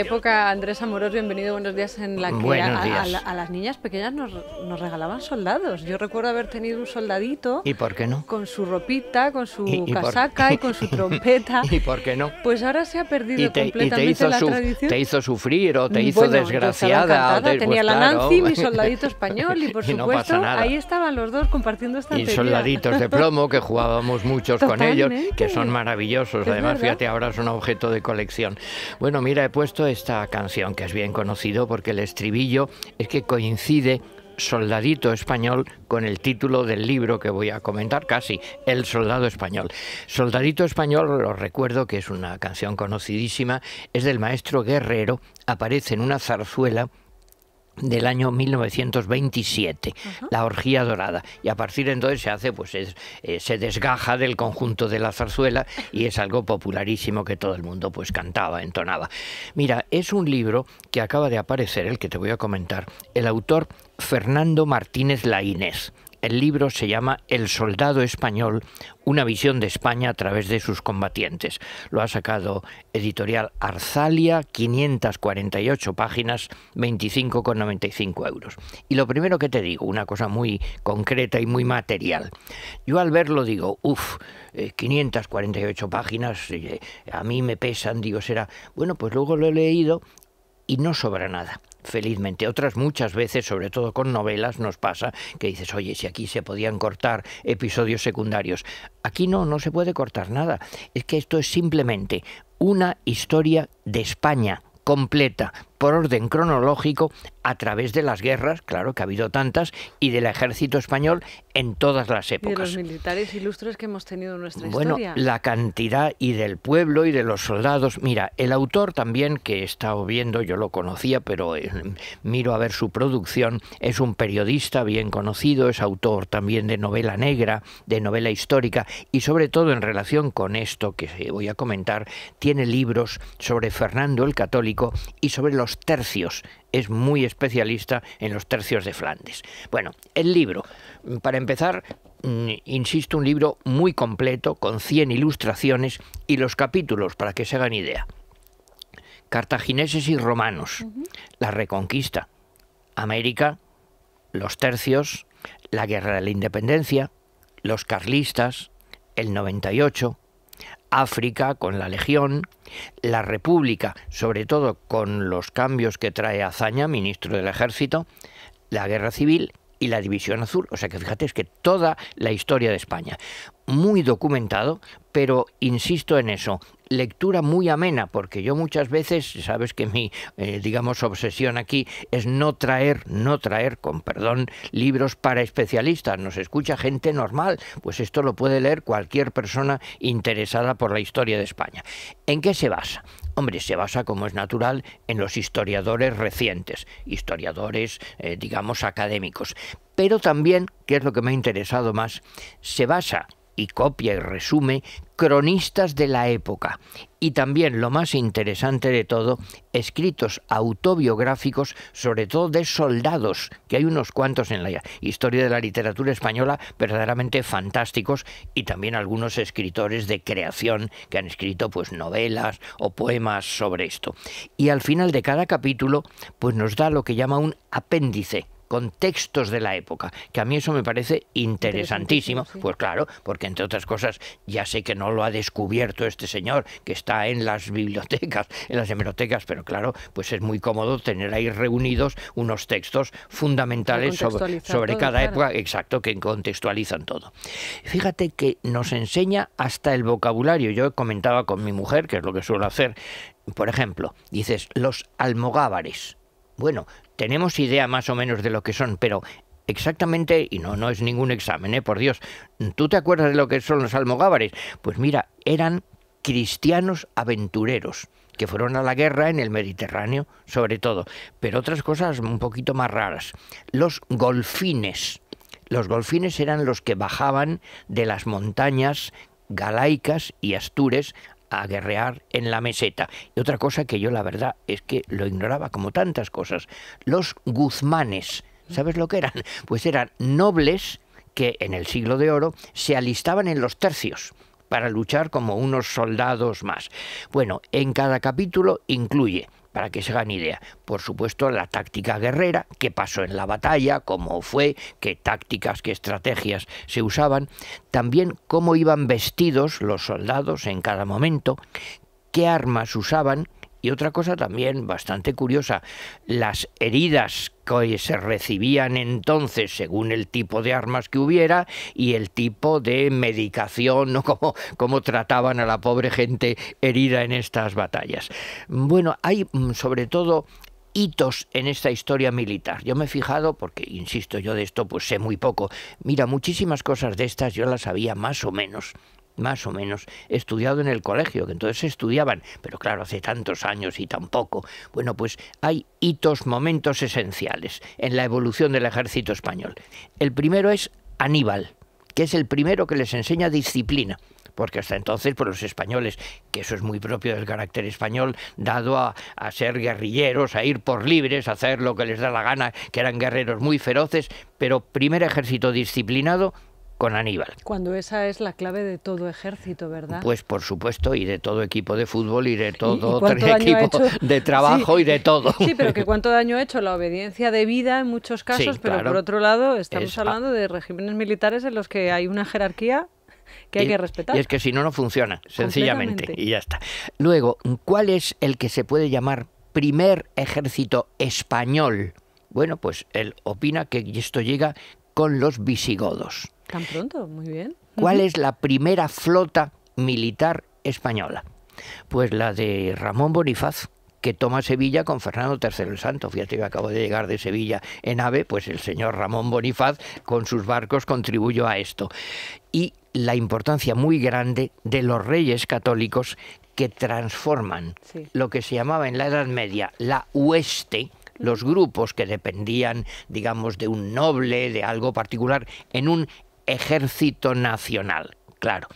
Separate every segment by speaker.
Speaker 1: época, Andrés Amorós, bienvenido, buenos días, en la que a, las niñas pequeñas nos, nos, regalaban soldados. Yo recuerdo haber tenido un soldadito. Con su ropita, con su casaca y con su trompeta. ¿Y por qué no? Pues ahora se ha perdido te, completamente hizo la tradición. ¿Te hizo
Speaker 2: sufrir o te hizo desgraciada? Tenía pues la Nancy, mi soldadito
Speaker 1: español, y por supuesto, ahí estaban los dos compartiendo esta Y soldaditos de plomo
Speaker 2: que jugábamos muchos con ellos, que son maravillosos. Además, fíjate, ahora es un objeto de colección. Bueno, mira, he puesto esta canción, que es bien conocido porque el estribillo es que coincide Soldadito Español con el título del libro que voy a comentar casi, El Soldado Español. Soldadito Español, lo recuerdo que es una canción conocidísima, es del maestro guerrero, aparece en una zarzuela del año 1927, la orgía dorada. Y a partir de entonces se hace, pues eh, se desgaja del conjunto de la zarzuela y es algo popularísimo que todo el mundo pues cantaba, entonaba. Mira, es un libro que acaba de aparecer, el que te voy a comentar, el autor Fernando Martínez Laínez. El libro se llama El soldado español, una visión de España a través de sus combatientes. Lo ha sacado editorial Arzalia, 548 páginas, 25,95 euros. Y lo primero que te digo, una cosa muy concreta y muy material. Yo al verlo digo, uff, 548 eh, páginas, eh, a mí me pesan, digo, será. Bueno, pues luego lo he leído y no sobra nada. Felizmente, otras muchas veces, sobre todo con novelas, nos pasa que dices, oye, si aquí se podían cortar episodios secundarios. Aquí no, no se puede cortar nada. Es que esto es simplemente una historia de España completa, por orden cronológico a través de las guerras, claro que ha habido tantas, y del ejército español en todas las épocas. Y de los
Speaker 1: militares ilustres que hemos tenido en nuestra historia. Bueno, la
Speaker 2: cantidad y del pueblo y de los soldados. Mira, el autor también que he estado viendo, yo lo conocía, pero eh, miro a ver su producción, es un periodista bien conocido, es autor también de novela negra, de novela histórica, y sobre todo en relación con esto que voy a comentar, tiene libros sobre Fernando el Católico y sobre los tercios. Es muy especialista en los tercios de Flandes. Bueno, el libro. Para empezar, mm, insisto, un libro muy completo, con 100 ilustraciones y los capítulos, para que se hagan idea. Cartagineses y romanos, la reconquista, América, los tercios, la guerra de la independencia, los carlistas, el 98, África, con la Legión, la República, sobre todo con los cambios que trae Azaña, ministro del Ejército, la Guerra Civil y la División Azul. O sea que fíjate, es que toda la historia de España muy documentado, pero insisto en eso, lectura muy amena, porque yo muchas veces, sabes que mi, eh, digamos, obsesión aquí es no traer, no traer, con perdón, libros para especialistas. Nos escucha gente normal, pues esto lo puede leer cualquier persona interesada por la historia de España. ¿En qué se basa? Hombre, se basa, como es natural, en los historiadores recientes, historiadores, eh, digamos, académicos. Pero también, qué es lo que me ha interesado más, se basa y copia y resume cronistas de la época y también, lo más interesante de todo, escritos autobiográficos, sobre todo de soldados, que hay unos cuantos en la historia de la literatura española verdaderamente fantásticos y también algunos escritores de creación que han escrito pues novelas o poemas sobre esto. Y al final de cada capítulo pues nos da lo que llama un apéndice contextos de la época, que a mí eso me parece interesantísimo, pues claro, porque entre otras cosas ya sé que no lo ha descubierto este señor, que está en las bibliotecas, en las hemerotecas, pero claro, pues es muy cómodo tener ahí reunidos unos textos fundamentales sobre, sobre cada época, exacto, que contextualizan todo. Fíjate que nos enseña hasta el vocabulario, yo comentaba con mi mujer, que es lo que suelo hacer, por ejemplo, dices los almogávares, bueno, tenemos idea más o menos de lo que son, pero exactamente, y no, no es ningún examen, ¿eh? por Dios, ¿tú te acuerdas de lo que son los almogávares? Pues mira, eran cristianos aventureros que fueron a la guerra en el Mediterráneo, sobre todo, pero otras cosas un poquito más raras. Los golfines. Los golfines eran los que bajaban de las montañas galaicas y astures a guerrear en la meseta. Y otra cosa que yo la verdad es que lo ignoraba como tantas cosas, los guzmanes. ¿Sabes lo que eran? Pues eran nobles que en el siglo de oro se alistaban en los tercios para luchar como unos soldados más. Bueno, en cada capítulo incluye para que se hagan idea. Por supuesto, la táctica guerrera, qué pasó en la batalla, cómo fue, qué tácticas, qué estrategias se usaban, también cómo iban vestidos los soldados en cada momento, qué armas usaban, y otra cosa también bastante curiosa, las heridas que se recibían entonces según el tipo de armas que hubiera y el tipo de medicación, ¿no? Cómo, cómo trataban a la pobre gente herida en estas batallas. Bueno, hay mm, sobre todo hitos en esta historia militar. Yo me he fijado, porque insisto, yo de esto pues sé muy poco. Mira, muchísimas cosas de estas yo las sabía más o menos, más o menos, estudiado en el colegio, que entonces estudiaban, pero claro, hace tantos años y tampoco Bueno, pues hay hitos, momentos esenciales en la evolución del ejército español. El primero es Aníbal, que es el primero que les enseña disciplina porque hasta entonces por pues, los españoles, que eso es muy propio del carácter español, dado a, a, ser guerrilleros, a ir por libres, a hacer lo que les da la gana, que eran guerreros muy feroces, pero primer ejército disciplinado con Aníbal.
Speaker 1: Cuando esa es la clave de todo ejército, ¿verdad?
Speaker 2: Pues por supuesto, y de todo equipo de fútbol, y de todo equipo de trabajo y de todo. Sí, pero que
Speaker 1: cuánto daño ha hecho la obediencia de en muchos casos, pero por otro lado estamos ah, hablando de regímenes militares en los que hay una jerarquía que hay que respetar. Y es
Speaker 2: que si no, no funciona, sencillamente, y ya está. Luego, ¿cuál es el que se puede llamar primer ejército español? Bueno, pues él opina que esto llega con los visigodos.
Speaker 1: Tan pronto, muy bien. ¿Cuál
Speaker 2: es la primera flota militar española? Pues la de Ramón Bonifaz, que toma Sevilla con Fernando III el Santo. Fíjate que acabo de llegar de Sevilla en ave, pues el señor Ramón Bonifaz con sus barcos contribuyó a esto. Y la importancia muy grande de los reyes católicos que transforman lo que se llamaba en la Edad Media la hueste, los grupos que dependían, digamos, de un noble, de algo particular, en un Ejército Nacional. Claro.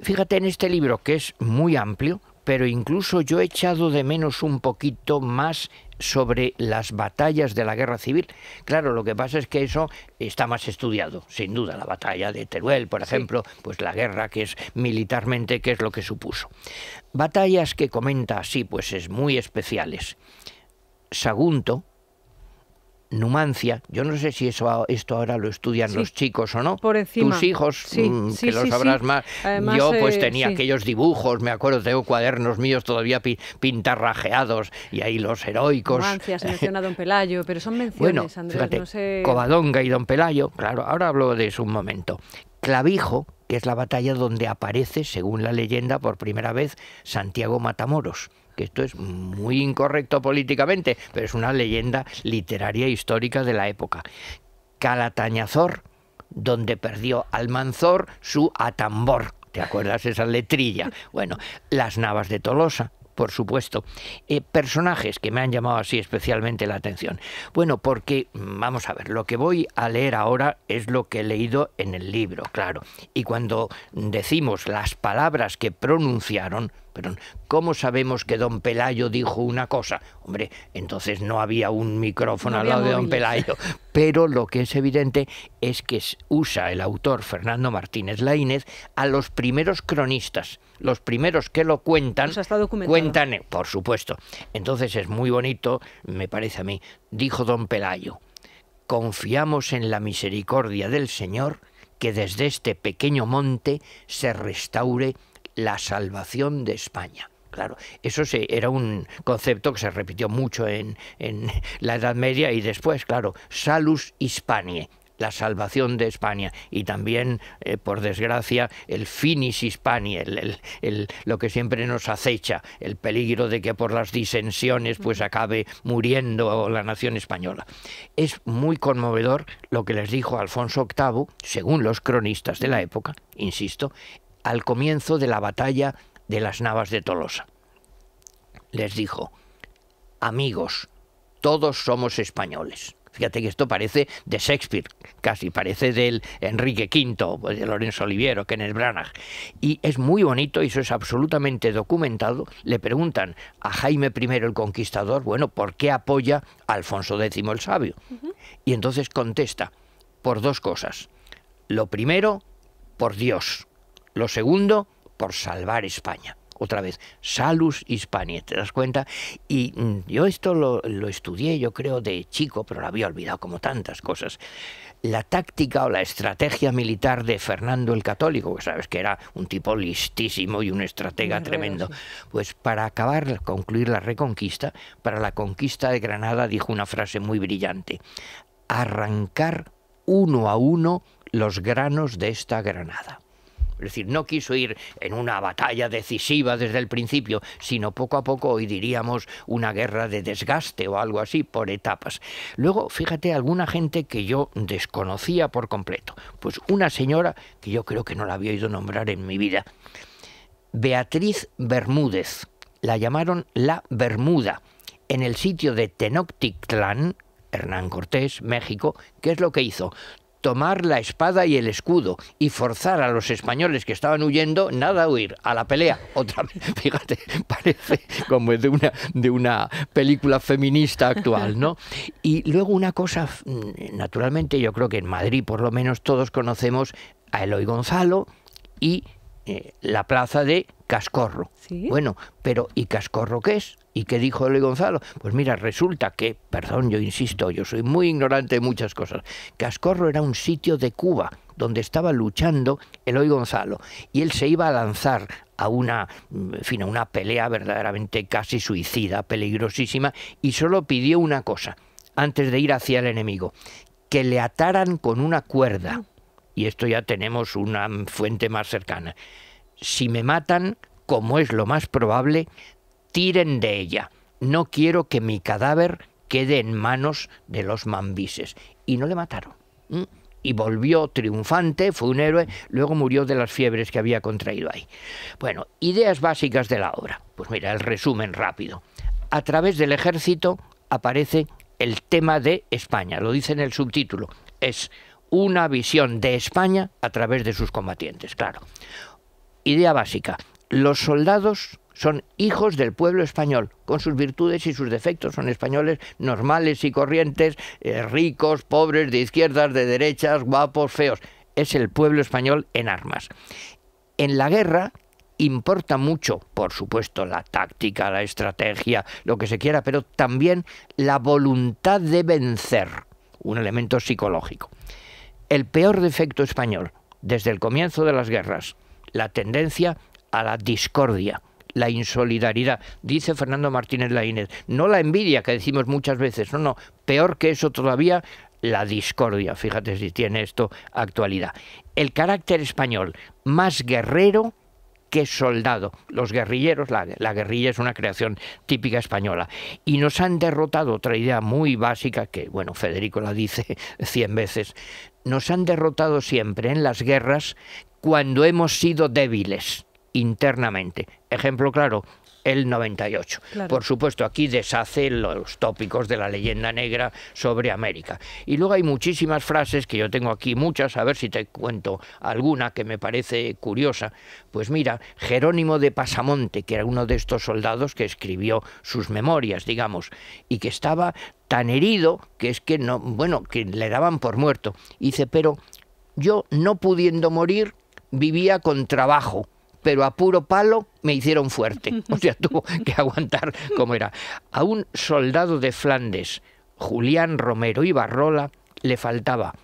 Speaker 2: Fíjate en este libro que es muy amplio, pero incluso yo he echado de menos un poquito más sobre las batallas de la guerra civil. Claro, lo que pasa es que eso está más estudiado, sin duda, la batalla de Teruel, por ejemplo, pues la guerra que es militarmente, que es lo que supuso. Batallas que comenta así, pues es muy especiales. Sagunto, Numancia. Yo no sé si eso esto ahora lo estudian los chicos o no. Tus hijos, mm, que lo sabrás más. Yo pues eh, tenía aquellos dibujos, me acuerdo, tengo cuadernos míos todavía pintarrajeados y ahí los heroicos. Numancia, se menciona
Speaker 1: Don Pelayo, pero son menciones, Andrés.
Speaker 2: Covadonga y Don Pelayo, claro, ahora hablo de eso un momento. Clavijo, que es la batalla donde aparece, según la leyenda, por primera vez Santiago Matamoros que esto es muy incorrecto políticamente, pero es una leyenda literaria histórica de la época. Calatañazor, donde perdió Almanzor su atambor. ¿Te acuerdas esa letrilla? Bueno, las navas de Tolosa, por supuesto. Eh, personajes que me han llamado así especialmente la atención. Bueno, porque, mm, vamos a ver, lo que voy a leer ahora es lo que he leído en el libro, claro. Y cuando decimos las palabras que pronunciaron, ¿cómo sabemos que don Pelayo dijo una cosa? Hombre, entonces no había un micrófono al lado de don Pelayo. Pero lo que es evidente es que usa el autor Fernando Martínez Laínez a los primeros cronistas, los primeros que lo cuentan. Pues cuentan, eh, por supuesto. Entonces es muy bonito, me parece a mí, dijo don Pelayo. Confiamos en la misericordia del Señor que desde este pequeño monte se restaure la salvación de España. Claro, eso era un concepto que se repitió mucho en, la Edad Media y después, claro, salus Hispaniae, la salvación de España y también, eh, por desgracia, el finis Hispaniae, el, lo que siempre nos acecha, el peligro de que por las disensiones pues acabe muriendo la nación española. Es muy conmovedor lo que les dijo Alfonso VIII, según los cronistas de la época, insisto, al comienzo de la batalla de las Navas de Tolosa. Les dijo, amigos, todos somos españoles. Fíjate que esto parece de Shakespeare, casi parece del Enrique V, de Lorenzo Oliviero, Kenneth Branagh. Y es muy bonito, y eso es absolutamente documentado. Le preguntan a Jaime I el Conquistador, bueno, ¿por qué apoya a Alfonso X el Sabio? Y entonces contesta, por dos cosas. Lo primero, por Dios. Lo segundo, por salvar España. Otra vez, Salus Hispania, ¿te das cuenta? Y mm, yo esto lo, estudié, yo creo, de chico, pero lo había olvidado como tantas cosas la táctica o la estrategia militar de Fernando el Católico, que pues sabes que era un tipo listísimo y un estratega tremendo, pues para acabar, concluir la reconquista, para la conquista de Granada dijo una frase muy brillante, arrancar uno a uno los granos de esta Granada. Es decir, no quiso ir en una batalla decisiva desde el principio, sino poco a poco, hoy diríamos, una guerra de desgaste o algo así, por etapas. Luego, fíjate, alguna gente que yo desconocía por completo. Pues una señora que yo creo que no la había oído nombrar en mi vida. Beatriz Bermúdez. La llamaron La Bermuda, en el sitio de Tenochtitlán, Hernán Cortés, México, ¿qué es lo que hizo? tomar la espada y el escudo y forzar a los españoles que estaban huyendo, nada a huir, a la pelea. Otra vez, fíjate, parece como de una, de una película feminista actual, ¿no? Y luego una cosa, mm, naturalmente yo creo que en Madrid por lo menos todos conocemos a Eloy Gonzalo y eh, la plaza de cascorro. Bueno, pero ¿y cascorro qué es? ¿Y qué dijo Eloy Gonzalo? Pues mira, resulta que, perdón, yo insisto, yo soy muy ignorante de muchas cosas. Cascorro era un sitio de Cuba donde estaba luchando Eloy Gonzalo y él se iba a lanzar a una, a una pelea verdaderamente casi suicida, peligrosísima, y solo pidió una cosa antes de ir hacia el enemigo, que le ataran con una cuerda. Ah. Y esto ya tenemos una fuente más cercana si me matan, como es lo más probable, tiren de ella. No quiero que mi cadáver quede en manos de los mambises. Y no le mataron. y volvió triunfante, fue un héroe, luego murió de las fiebres que había contraído ahí. Bueno, ideas básicas de la obra. Pues mira, el resumen rápido. A través del ejército aparece el tema de España, lo dice en el subtítulo. Es una visión de España a través de sus combatientes, claro. Idea básica. Los soldados son hijos del pueblo español, con sus virtudes y sus defectos. Son españoles normales y corrientes, eh, ricos, pobres, de izquierdas, de derechas, guapos, feos. Es el pueblo español en armas. En la guerra importa mucho, por supuesto, la táctica, la estrategia, lo que se quiera, pero también la voluntad de vencer, un elemento psicológico. El peor defecto español, desde el comienzo de las guerras, la tendencia a la discordia la insolidaridad. Dice Fernando Martínez Laínez, no la envidia que decimos muchas veces, no, no, peor que eso todavía, la discordia. Fíjate si tiene esto actualidad. El carácter español, más guerrero que soldado. Los guerrilleros, la, la guerrilla es una creación típica española. Y nos han derrotado, otra idea muy básica, que bueno, Federico la dice cien veces, nos han derrotado siempre en las guerras cuando hemos sido débiles internamente. Ejemplo claro, el 98. Por supuesto, aquí deshace los tópicos de la leyenda negra sobre América. Y luego hay muchísimas frases que yo tengo aquí, muchas, a ver si te cuento alguna que me parece curiosa. Pues mira, Jerónimo de Pasamonte, que era uno de estos soldados que escribió sus memorias, digamos, y que estaba tan herido que es que no, bueno, que le daban por muerto. dice, pero yo no pudiendo morir, vivía con trabajo, pero a puro palo me hicieron fuerte. O sea, tuvo que aguantar como era. A un soldado de Flandes, Julián Romero Ibarrola, le faltaba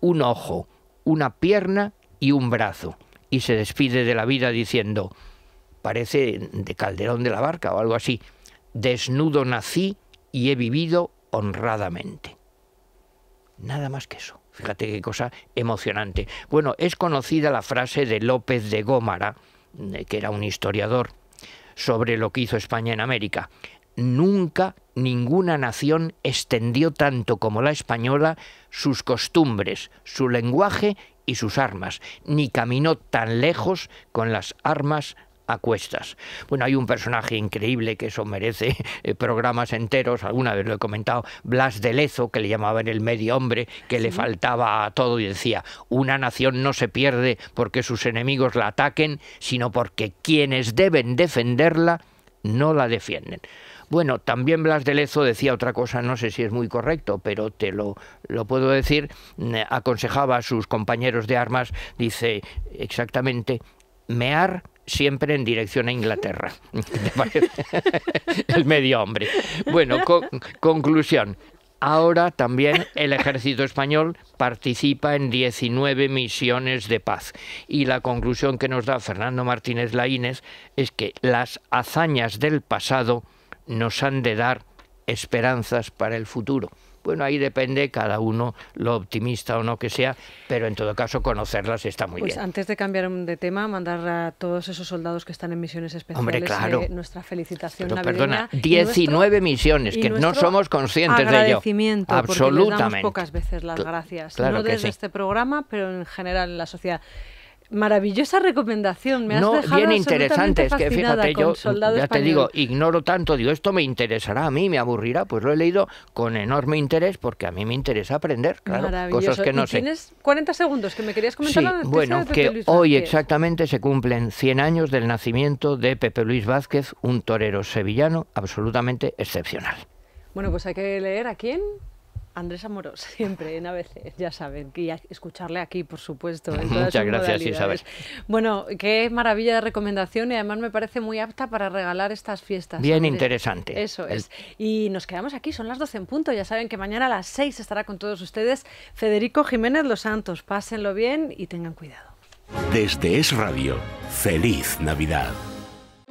Speaker 2: un ojo, una pierna y un brazo. Y se despide de la vida diciendo, parece de Calderón de la Barca o algo así, desnudo nací y he vivido honradamente. Nada más que eso. Fíjate qué cosa emocionante. Bueno, es conocida la frase de López de Gómara, eh, que era un historiador, sobre lo que hizo España en América. Nunca ninguna nación extendió tanto como la española sus costumbres, su lenguaje y sus armas, ni caminó tan lejos con las armas a cuestas. Bueno, hay un personaje increíble que eso merece eh, programas enteros, alguna vez lo he comentado, Blas de Lezo, que le llamaban el medio hombre, que le faltaba a todo y decía, una nación no se pierde porque sus enemigos la ataquen, sino porque quienes deben defenderla no la defienden. Bueno, también Blas de Lezo decía otra cosa, no sé si es muy correcto, pero te lo, lo puedo decir, mm, aconsejaba a sus compañeros de armas, dice exactamente, mear siempre en dirección a Inglaterra. el medio hombre. Bueno, conclusión. Ahora también el ejército español participa en 19 misiones de paz. Y la conclusión que nos da Fernando Martínez Laínez es que las hazañas del pasado nos han de dar esperanzas para el futuro. Bueno, ahí depende cada uno lo optimista o no que sea, pero en todo caso conocerlas está muy pues bien.
Speaker 1: Antes de cambiar de tema, mandar a todos esos soldados que están en misiones especiales eh, claro. nuestra felicitación Perdona, 19 misiones, que no somos conscientes de ello. Absolutamente. Porque damos pocas veces las gracias. no desde este programa, pero en general en la sociedad. Maravillosa recomendación, me has no, bien interesante, es que fíjate, yo ya te digo,
Speaker 2: ignoro tanto, digo, esto me interesará a mí, me aburrirá, pues lo he leído con enorme interés porque a mí me interesa aprender, claro, cosas que no sé.
Speaker 1: Tienes 40 segundos que me querías comentar. Sí, bueno, ¿eh, que hoy
Speaker 2: exactamente se cumplen 100 años del nacimiento de Pepe Luis Vázquez, un torero sevillano absolutamente excepcional.
Speaker 1: Bueno, pues hay que leer a quién. Andrés Amorós, siempre en ABC, ya saben, y escucharle aquí, por supuesto. Muchas gracias, Isabel. Bueno, qué maravilla de recomendación y además me parece muy apta para regalar estas fiestas. Bien interesante. Eso es. Y nos quedamos aquí, son las 12 en punto, ya saben que mañana a las 6 estará con todos ustedes Federico Jiménez Los Santos. Pásenlo bien y tengan cuidado.
Speaker 2: Desde Es Radio, feliz Navidad.